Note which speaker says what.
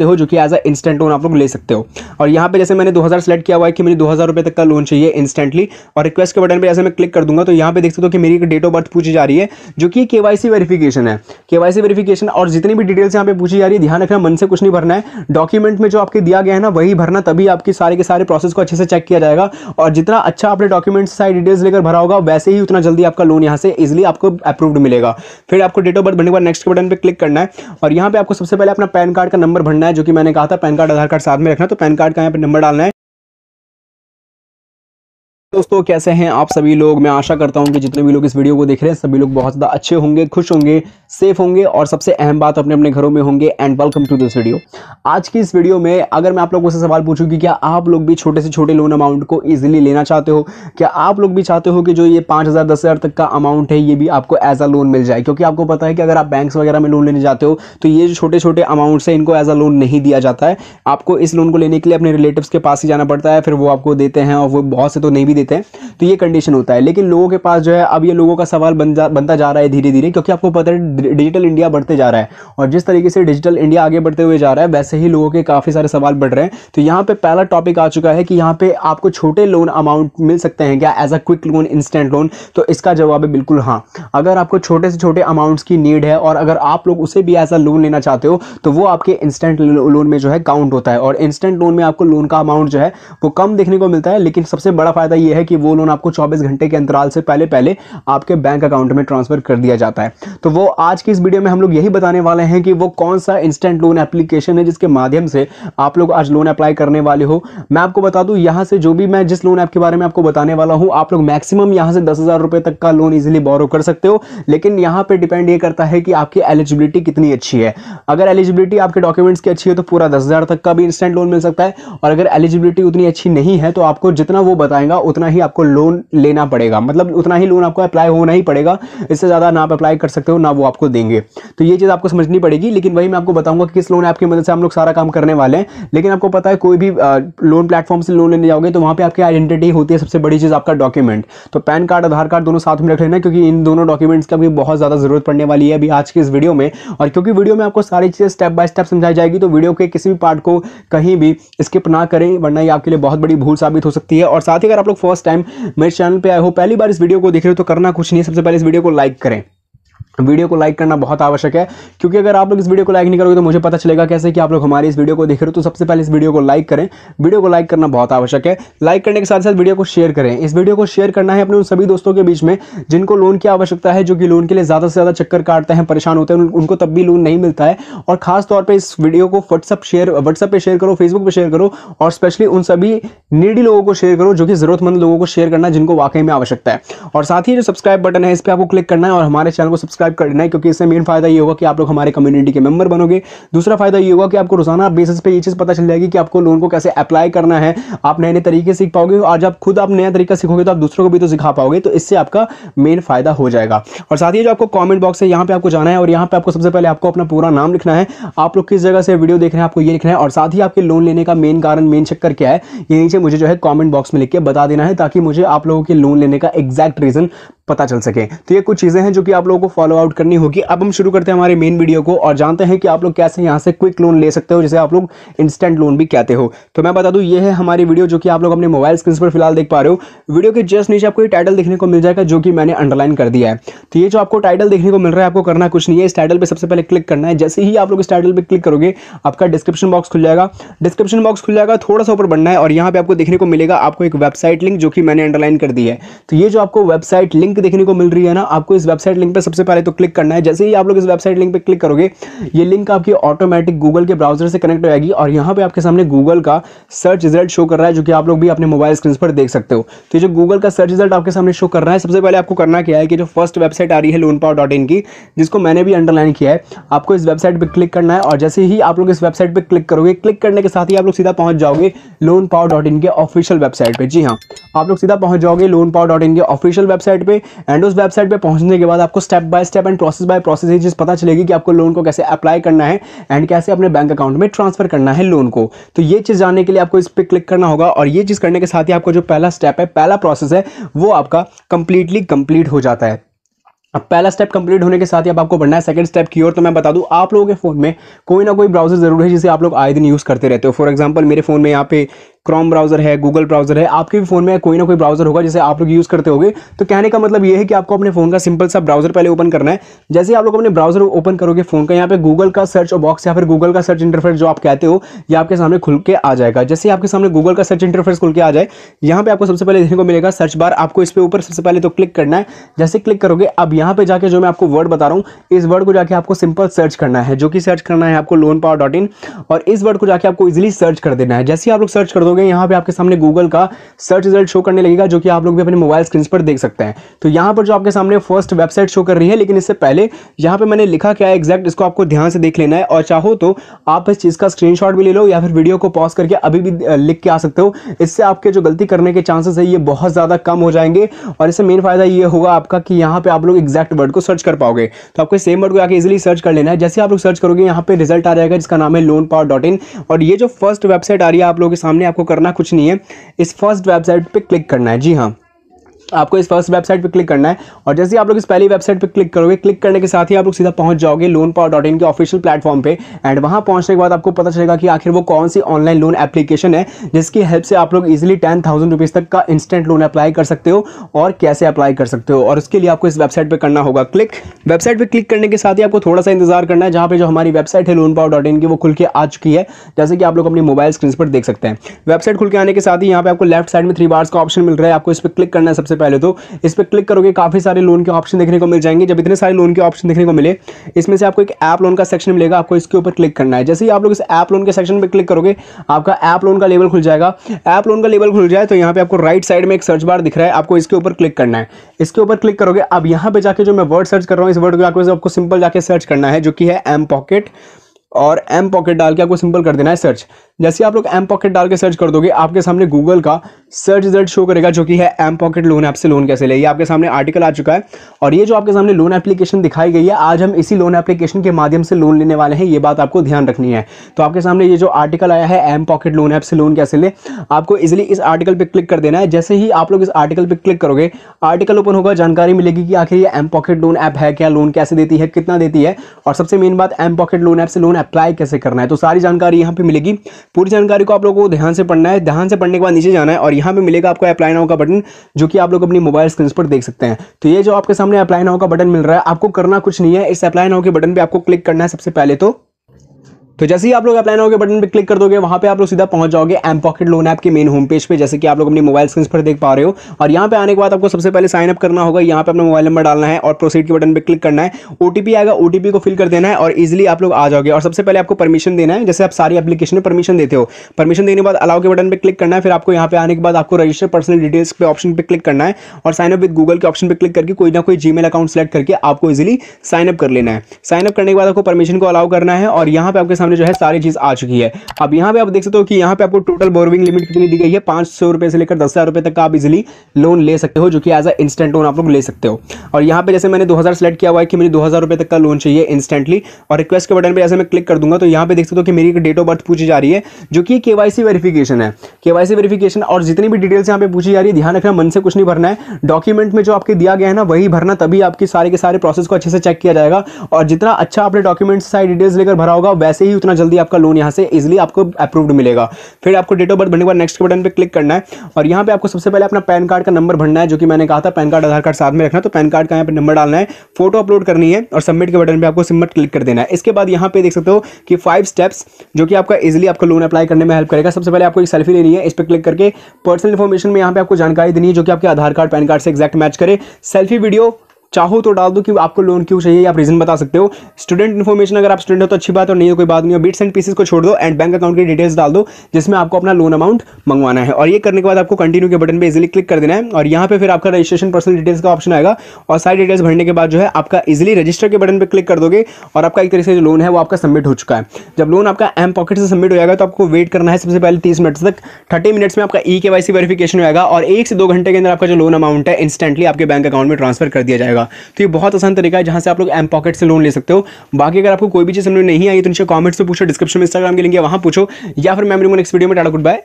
Speaker 1: सकते हो जो कि एज अ इंस्टेंट लोन आप लोग ले सकते हो और यहाँ पे जैसे मैंने 2000 सेलेक्ट किया हुआ है कि मुझे दो हज़ार तक का लोन चाहिए इंस्टेंटली और रिक्वेस्ट के बटन पे जैसे मैं क्लिक कर दूंगा तो यहाँ पे देख सकते हो कि मेरी डेट ऑफ बर्थ पूछी जा रही है जो कि के वाई है के वाई और जितनी भी डिटेल्स यहाँ पे पूछी जा रही है ध्यान रखना मन से कुछ नहीं भरना है डॉक्यूमेंट में जो आपके दिया गया है ना वही भरना तभी आपकी सारे के सारे प्रोसेस को अच्छे से चेक किया जाएगा और जितना अच्छा आपने डॉक्यूमेंट्स सारी डिटेल्स लेकर भरा होगा वैसे ही उतना जल्दी आपका लोन यहाँ से इजिली आपको अप्रूव्ड मिलेगा फिर आपको डेट ऑफ बर्थ भरने के बाद नेक्स्ट बटन पर क्लिक करना है और यहाँ पर आपको सबसे पहले अपना पैन कार्ड का नंबर भरना है है जो कि मैंने कहा था पैन कार्ड आधार कार्ड साथ में रखना तो पैन कार्ड का यहाँ पर नंबर डालना है दोस्तों कैसे हैं आप सभी लोग मैं आशा करता हूं कि जितने भी लोग इस वीडियो को देख रहे हैं सभी लोग बहुत ज़्यादा अच्छे होंगे खुश होंगे सेफ होंगे और सबसे अहम बात अपने अपने घरों में होंगे and welcome to this video आज की इस वीडियो में अगर मैं आप लोगों से सवाल पूछूं कि क्या आप लोग भी छोटे से छोटे लोन अमाउंट को ईजिली लेना चाहते हो क्या आप लोग भी चाहते हो कि जो ये पाँच हज़ार दस हज़ार तक का अमाउंट है ये भी आपको एज अ लोन मिल जाए क्योंकि आपको पता है कि अगर आप बैंक वगैरह में लोन लेने जाते हो तो ये जो छोटे छोटे अमाउंट्स हैं इनको एज अ लोन नहीं दिया जाता है आपको इस लोन को लेने के लिए अपने रिलेटिव के पास ही जाना पड़ता है फिर वो आपको देते हैं और वो बहुत से तो नहीं भी देते हैं तो ये कंडीशन होता है लेकिन लोगों के पास जो है अब ये लोगों का सवाल बन जा बनता जा रहा है धीरे धीरे क्योंकि आपको पता है डिजिटल इंडिया बढ़ते जा रहा है और जिस तरीके से डिजिटल इंडिया आगे बढ़ते हुए जा रहा है वैसे ही लोगों के काफ़ी सारे सवाल बढ़ रहे हैं तो यहाँ पर पहला टॉपिक आ चुका है कि यहाँ पर आपको छोटे लोन अमाउंट मिल सकते हैं क्या as a quick loan instant loan तो इसका जवाब है बिल्कुल हाँ अगर आपको छोटे से छोटे अमाउंट्स की नीड है और अगर आप लोग उसे भी एज अ लोन लेना चाहते हो तो वो आपके इंस्टेंट लोन में जो है काउंट होता है और इंस्टेंट लोन में आपको लोन का अमाउंट जो है वो कम देखने को मिलता है लेकिन सबसे बड़ा फायदा ये यह है कि वो लोन आपको 24 घंटे के अंतराल से पहले पहले आपके बैंक अकाउंट में ट्रांसफ़र कर दिया जाता है तो वो आज की इस वीडियो में हम लोग यही बताने वाले हैं कि वो कौन सा इंस्टेंट लोन एप्लीकेशन है जिसके माध्यम से आप लोग आज लोन अप्लाई करने वाले हो मैं आपको बता दूँ यहाँ से जो भी मैं जिस लोन ऐप के बारे में आपको बताने वाला हूँ आप लोग मैक्सिमम यहाँ से दस तक का लोन ईजिली बोरो कर सकते हो लेकिन यहाँ पर डिपेंड ये करता है कि आपकी एलिजिबिलिटी कितनी अच्छी है अगर एलिजिबिलिटी आपके डॉक्यूमेंट्स की अच्छी है तो पूरा दस तक का भी इंस्टेंट लोन मिल सकता है और अगर एलिजिबिलिटी उतनी अच्छी नहीं है तो आपको जितना वो बताएगा उतना उतना ही आपको लोन लेना पड़ेगा मतलब उतना ही लोन आपको अप्लाई होना ही पड़ेगा इससे ज़्यादा ना आप अप्लाई कर सकते हो ना वो आपको देंगे तो ये चीज़ आपको समझनी पड़ेगी लेकिन वही मैं आपको बताऊंगा कि किस लोन ऐप की मदद से हम लोग सारा काम करने वाले हैं लेकिन आपको पता है कोई भी लोन प्लेटफॉर्म से लोन लेने जाओगे तो वहाँ पर आपकी आइडेंटिटी होती है सबसे बड़ी चीज़ आपका डॉक्यूमेंट तो पैन कार्ड आधार कार्ड दोनों साथ में रख लेना क्योंकि इन दोनों डॉक्यूमेंट्स का भी बहुत ज़्यादा ज़रूरत पड़ने वाली है अभी आज की इस वीडियो में और क्योंकि वीडियो में आपको सारी चीज़ें स्टेप बाय स्टेप समझाई जाएगी तो वीडियो के किसी भी पार्ट को कहीं भी स्किप ना करें वरना ये आपके लिए बहुत बड़ी भूल साबित हो सकती है और साथ ही अगर आप लोग फर्स्ट टाइम मेरे चैनल पर आए हो पहली बार इस वीडियो को देख रहे हो तो करना कुछ नहीं सबसे पहले इस वीडियो को लाइक करें वीडियो को लाइक करना बहुत आवश्यक है क्योंकि अगर आप लोग इस वीडियो को लाइक नहीं करोगे तो मुझे पता चलेगा कैसे कि आप लोग हमारी इस वीडियो को देख रहे हो तो सबसे पहले इस वीडियो को लाइक करें वीडियो को लाइक करना बहुत आवश्यक है लाइक करने के साथ साथ वीडियो को शेयर करें इस वीडियो को शेयर करना है अपने उन सभी दोस्तों के बीच में जिनको लोन की आवश्यकता है जो कि लोन के लिए ज़्यादा से ज़्यादा चक्कर काटते हैं परेशान होते हैं उनको तब भी लोन नहीं मिलता है और खासतौर पर इस वीडियो को व्हाट्सअप शेयर व्हाट्सअप पर शेयर करो फेसबुक पर शेयर करो और स्पेशली उन सभी नीडी लोगों को शेयर करो जो कि ज़रूरतमंद लोगों को शेयर करना जिनको वाकई में आवश्यकता है और साथ ही जो सब्सक्राइब बटन है इस पर आपको क्लिक करना है और हमारे चैनल को सब्सक्राइब कर लेना है क्योंकि इससे मेन फायदा ये होगा कि आप लोग हमारे कम्युनिटी के मेंबर बनोगे दूसरा फायदा ये होगा कि आपको रोजाना बेसिस पे ये चीज़ पता चल जाएगी कि आपको लोन को कैसे अप्लाई करना है आप नए नए तरीके सीख पाओगे और जब खुद आप नया तरीका सीखोगे तो आप दूसरों को भी तो सिखा पाओगे तो इससे आपका मेन फायदा हो जाएगा और साथ ही जो आपको कॉमेंट बॉक्स है यहाँ पर आपको जाना है और यहाँ पर आपको सबसे पहले आपको अपना पूरा नाम लिखना है आप लोग किस जगह से वीडियो देख रहे हैं आपको ये लिखना है और साथ ही आपके लोन लेने का मेन कारण मेन चक्कर क्या है ये नीचे मुझे जो है कॉमेंट बॉक्स में लिख के बता देना है ताकि मुझे आप लोगों के लोन लेने का एग्जैक्ट रीज़न पता चल सके तो ये कुछ चीज़ें हैं जो कि आप लोगों को फॉलो आउट करनी होगी अब हम शुरू करते हैं हमारे मेन वीडियो को और जानते हैं कि आप लोग कैसे यहाँ से क्विक लोन ले सकते हो जिसे आप लोग इंस्टेंट लोन भी कहते हो तो मैं बता दूँ ये है हमारी वीडियो जो कि आप लोग अपने मोबाइल स्क्रीन पर फिलहाल देख पा रहे हो वीडियो के जस्ट नीचे आपको ये टाइटल देखने को मिल जाएगा जो कि मैंने अंडरलाइन कर दिया है तो ये जो आपको टाइटल देखने को मिल रहा है आपको करना कुछ नहीं है इस टाइटल पर सबसे पहले क्लिक करना है जैसे ही आप लोग इस टाइटल पर क्लिक करोगे आपका डिस्क्रिप्शन बॉक्स खुल जाएगा डिस्क्रिप्शन बॉक्स खुल जाएगा थोड़ा सा ऊपर बढ़ना है और यहाँ पे आपको देखने को मिलेगा आपको एक वेबसाइट लिंक जो कि मैंने अंडरलाइन कर दी है तो ये जो आपको वेबसाइट लिंक देखने को मिल रही है ना आपको इस वेबसाइट लिंक पर सबसे पहले तो क्लिक करना है जैसे ही आप लोग इस वेबसाइट लिंक पर क्लिक करोगे ये लिंक आपकी ऑटोमेटिक गूगल के ब्राउजर से कनेक्ट हो जाएगी और यहाँ पर आपके सामने गूगल का सर्च रिजल्ट शो कर रहा है जो कि आप लोग भी अपने मोबाइल स्क्रीन पर देख सकते हो तो जो गूगल का सर्च रिजल्ट आपके सामने शो कर रहा है सबसे पहले आपको करना क्या है कि जो फर्स्ट वेबसाइट आ रही है लोन की जिसको मैंने भी अंडरलाइन किया है आपको इस वेबसाइट पर क्लिक करना है और जैसे ही आप लोग इस वेबसाइट पर क्लिक करोगे क्लिक करने के साथ ही आप लोग सीधा पहुंच जाओगे लोन पावर डॉट इन के ऑफिशियल वेबसाइट पर जी हाँ आप लोग सीधा पहुंच जाओगे लोन पावर डॉट इन के ऑफिशियल वेबसाइट पर एंड उस वेबसाइट पे पहुंचने के बाद आपको step by step and process by process ही चीज़ पता चलेगी कि आपको लोन को कैसे अप्लाई करना है एंड कैसे अपने बैंक अकाउंट में ट्रांसफर करना है लोन को तो ये चीज़ जानने के लिए आपको इस पर क्लिक करना होगा और ये चीज़ करने के साथ ही आपका जो पहला स्टेप है पहला प्रोसेस है वो आपका कंप्लीटली कंप्लीट हो जाता है अब पहला स्टेप कंप्लीट होने के साथ ही अब आपको बढ़ना है सेकंड स्टेप की ओर तो मैं बता दूं आप लोगों के फ़ोन में कोई ना कोई ब्राउजर ज़रूर है जिसे आप लोग आए दिन यूज़ करते रहते हो फॉर एग्जांपल मेरे फ़ोन में यहाँ पे क्रोम ब्राउजर है गूगल ब्राउजर है आपके भी फोन में कोई ना कोई ब्राउजर होगा जिसे आप लोग यूज करते हो तो कहने का मतलब यह है कि आपको अपने फोन का सिंपल सा ब्राउजर पहले ओपन करना है जैसे आप लोग अपने ब्राउजर ओपन करोगे फोन का यहाँ पे गूगल का सर्च बॉक्स या फिर गूगल का सर्च इंटरफेस जो आप कहते हो यह आपके सामने खुल के आ जाएगा जैसे आपके सामने गूगल का सर्च इंटरफेस खुल के आ जाए यहाँ पे आपको सबसे पहले देखने को मिलेगा सर्च बार आपको इस पर ऊपर सबसे पहले तो क्लिक करना है जैसे क्लिक करोगे अब यहाँ पे जाके जो मैं आपको वर्ड बता रहा हूँ इस वर्ड को जाके आपको सिंपल सर्च करना है जो कि सर्च करना है आपको लोन पावर डॉट इन और इस वर्ड को जाके आपको इजिली सर्च कर देना है जैसे आप लोग सर्च कर दो दोगे यहाँ पे आपके सामने गूगल का सर्च रिजल्ट शो करने लगेगा जो कि आप लोग भी अपने मोबाइल स्क्रीन पर देख सकते हैं तो यहाँ पर जो आपके सामने फर्स्ट वेबसाइट शो कर रही है लेकिन इससे पहले यहाँ पे मैंने लिखा क्या है एग्जैक्ट इसको आपको ध्यान से देख लेना है और चाहो तो आप इस चीज़ का स्क्रीन भी ले लो या फिर वीडियो को पॉज करके अभी भी लिख के आ सकते हो इससे आपके जो गलती करने के चांसेस है ये बहुत ज़्यादा कम हो जाएंगे और इससे मेन फायदा ये होगा आपका कि यहाँ पर आप लोग एग्जैक्ट वर्ड को सर्च कर पाओगे तो आपको सेम वर्ड को आगे इजिली सर्च कर लेना है जैसे आप लोग सर्च करोगे यहाँ पर रिजल्ट आ जाएगा जिसका नाम है लोन पावर डॉट इन और ये जो फर्स्ट वेबसाइट आ रही है आप लोगों के सामने आपको आपको करना कुछ नहीं है इस फर्स्ट वेबसाइट पे क्लिक करना है जी हाँ आपको इस फर्स्ट वेबसाइट पर क्लिक करना है और जैसे आप लोग इस पहली वेबसाइट पर क्लिक करोगे क्लिक करने के साथ ही आप लोग सीधा पहुंच जाओगे लोन पावर डॉट इन के ऑफिशियल प्लेटफॉर्म पे एंड वहां पहुंचने के बाद आपको पता चलेगा कि आखिर वो कौन सी ऑनलाइन लोन एप्लीकेशन है जिसकी हेल्प से आप लोग इजिली टेन थाउजेंड रुपीज़ तक का इंस्टेंट लोन अप्लाई कर सकते हो और कैसे अप्लाई कर सकते हो और उसके लिए आपको इस वेबसाइट पर करना होगा क्लिक वेबसाइट पर क्लिक करने के साथ ही आपको थोड़ा सा इंतजार करना है जहाँ पर जो हमारी वेबसाइट है लोन पावर डॉट इन की वो खुल के आ चुकी है जैसे कि आप लोग अपनी मोबाइल स्क्रीन पर देख सकते हैं वेबसाइट खुल के आने के साथ ही यहाँ पर आपको लेफ्ट साइड में थ्री बार्स का ऑप्शन मिल रहा है आपको इस पर क्लिक करना है सबसे पहले तो इस पर क्लिक करोगे काफ़ी सारे लोन के ऑप्शन देखने को मिल जाएंगे जब इतने सारे लोन के ऑप्शन देखने को मिले इसमें से आपको एक ऐप लोन का सेक्शन मिलेगा आपको इसके ऊपर क्लिक करना है जैसे ही आप लोग इस ऐप लोन के सेक्शन पर क्लिक करोगे आपका ऐप लोन का लेवल खुल जाएगा ऐप लोन का लेवल खुल जाए तो यहाँ पे आपको राइट साइड में एक सर्च बार दिख रहा है आपको इसके ऊपर क्लिक करना है इसके ऊपर क्लिक करोगे अब यहाँ पे जाकर जो मैं वर्ड सर्च कर रहा हूँ इस वर्ड को आपको सिंपल जाकर सर्च करना है जो कि है एम पॉकेट और एम पॉकेट डाल के आपको सिंपल कर देना है सर्च जैसे आप लोग एम पॉकेट डाल के सर्च कर दोगे आपके सामने गूगल का सर्च रिजल्ट शो करेगा जो कि है एम पॉकेट लोन ऐप से लोन कैसे ले ये आपके सामने आर्टिकल आ चुका है और ये जो आपके सामने लोन एप्लीकेशन दिखाई गई है आज हम इसी लोन एप्लीकेशन के माध्यम से लोन लेने वाले हैं ये बात आपको ध्यान रखनी है तो आपके सामने ये जो आर्टिकल आया है एम पॉकेट लोन ऐप से लोन कैसे ले आपको इजिली इस आर्टिकल पर क्लिक कर देना है जैसे ही आप लोग इस आर्टिकल पर क्लिक करोगे आर्टिकल ओपन होगा जानकारी मिलेगी कि आखिर ये एम पॉकेट लोन ऐप है क्या लोन कैसे देती है कितना देती है और सबसे मेन बात एम पॉकेट लोन ऐप से लोन अप्लाई कैसे करना है तो सारी जानकारी यहाँ पर मिलेगी पूरी जानकारी को आप लोगों को ध्यान से पढ़ना है ध्यान से पढ़ने के बाद नीचे जाना है और यहाँ पे मिलेगा आपको अप्लाई नाउ का बटन जो कि आप लोग अपनी मोबाइल स्क्रीन पर देख सकते हैं तो ये जो आपके सामने अप्लाई नाउ का बटन मिल रहा है आपको करना कुछ नहीं है इस अप्लाई नाउ के बटन पर आपको क्लिक करना है सबसे पहले तो तो जैसे ही आप लोग अपलाइन नाउ बटन पर क्लिक कर दोगे वहां पे आप लोग सीधा पहुंच जाओगे एम पॉकेट लोन ऐप के मेन होम पेज पे जैसे कि आप लोग अपनी मोबाइल स्क्रीन पर देख पा रहे हो और यहाँ पे आने के बाद आपको सबसे पहले साइनअप करना होगा यहाँ पे अपना मोबाइल नंबर डालना है और प्रोसीड के बटन पर क्लिक करना है ओटीपी आएगा ओटीपी को फिल कर देना है और इजिली आप लोग आ जाओगे और सबसे पहले आपको परमिशन देना है जैसे आप सारी एप्लीकेशन में परमिशन देते हो परमिशन देने के बाद अलाउ के बटन पर क्लिक करना है फिर आपको यहाँ पे आने के बाद आपको रजिस्टर पर्सनल डिटेल्स पे ऑप्शन पर क्लिक करना है और साइन अप विद गूगल के ऑप्शन पर क्लिक करके कोई ना कोई जीमेल अकाउंट सेलेक्ट करके आपको इजिली साइनअप कर लेना है साइनअप करने के बाद आपको परमिशन को अलाउ करना है और यहाँ पे आपके सामने सामने जो है सारी चीज़ आ चुकी है अब यहाँ पे आप देख सकते हो कि यहाँ पे आपको टोटल बोरविंग लिमिट कितनी दी गई है पांच सौ रुपए से लेकर दस हज़ार रुपए तक आप इजिली लोन ले सकते हो जो कि एज अ इंस्टेंट लोन आप लोग ले सकते हो और यहाँ पे जैसे मैंने दो सेलेक्ट किया हुआ है कि मुझे दो हज़ार तक का लोन चाहिए इंस्टेंटली और रिक्वेस्ट के बटन पर जैसे मैं क्लिक कर दूंगा तो यहाँ पे देख सकते हो कि मेरी डेट ऑफ बर्थ पूछी जा रही है जो कि के वाई वेरिफिकेशन है के वाई वेरिफिकेशन और जितनी भी डिटेल्स यहाँ पे पूछी जा रही है ध्यान रखना मन से कुछ नहीं भरना है डॉक्यूमेंट में जो आपके दिया गया है ना वही भरना तभी आपकी सारे के सारे प्रोसेस को अच्छे से चेक किया जाएगा और जितना अच्छा आपने डॉक्यूमेंट्स सारी डिटेल्स लेकर भरा होगा वैसे ही उतना जल्दी आपका लोन यहाँ से इजिली आपको अप्रूव्ड मिलेगा फिर आपको डेट ऑफ बर्थ भरने के बाद नेक्स्ट के बटन पर क्लिक करना है और यहाँ पर आपको सबसे पहले अपना पैन कार्ड का नंबर भरना है जो कि मैंने कहा था पैन कार्ड आधार कार्ड साथ में रखना तो पैन कार्ड का यहाँ पर नंबर डालना है फोटो अपलोड करनी है और सबमिट के बटन पर आपको सबमिट क्लिक कर देना है इसके बाद यहाँ पे देख सकते हो कि फाइव स्टेप्स जो कि आपका इजिली आपको लोन अप्लाई करने में हेल्प करेगा सबसे पहले आपको एक सेल्फी लेनी है इस पर क्लिक करके पर्सनल इन्फॉर्मेशन में यहाँ पे आपको जानकारी देनी है जो कि आपके आधार कार्ड पैन कार्ड से एक्जैक्ट मैच करे सेल्फी वीडियो चाहो तो डाल दो कि आपको लोन क्यों चाहिए आप रीजन बता सकते हो स्टूडेंट इन्फॉर्मेशन अगर आप स्टूडेंट हो तो अच्छी बात और नहीं हो कोई बात नहीं हो बिट्स एंड पीसेस को छोड़ दो एंड बैंक अकाउंट की डिटेल्स डाल दो जिसमें आपको अपना लोन अमाउंट मंगवाना है और ये करने के बाद आपको कंटिन्यू के बटन पर इजिली क्लिक कर देना है और यहाँ पे फिर आपका रजिस्ट्रेशन पर्सनल डिटेल्स का ऑप्शन आएगा और सारी डिटेल्स भरने के बाद जो है आपका इजिली रजिस्टर के बटन पर क्लिक कर दोगे और आपका एक तरीके से जो लोन है वो आपका सबमिट हो चुका है जब लोन आपका एम पॉकेट से सबमिट हो जाएगा तो आपको वेट करना है सबसे पहले तीस मिनट तक थर्टी मिनट्स में आपका ई के वाई होगा और एक से दो घंटे के अंदर आपका जो लोन अमाउंट है इंस्टेंटली आपके बैंक अकाउंट में ट्रांसफर कर दिया जाएगा जाएगा तो ये बहुत आसान तरीका है जहाँ से आप लोग एम पॉकेट से लोन ले सकते हो बाकी अगर आपको कोई भी चीज़ समझ नहीं आई तो नीचे कॉमेंट्स में पूछो डिस्क्रिप्शन में इंस्टाग्राम के लिंक है वहाँ पूछो या फिर मैं मेरे नेक्स्ट वीडियो में टाटा गुड बाय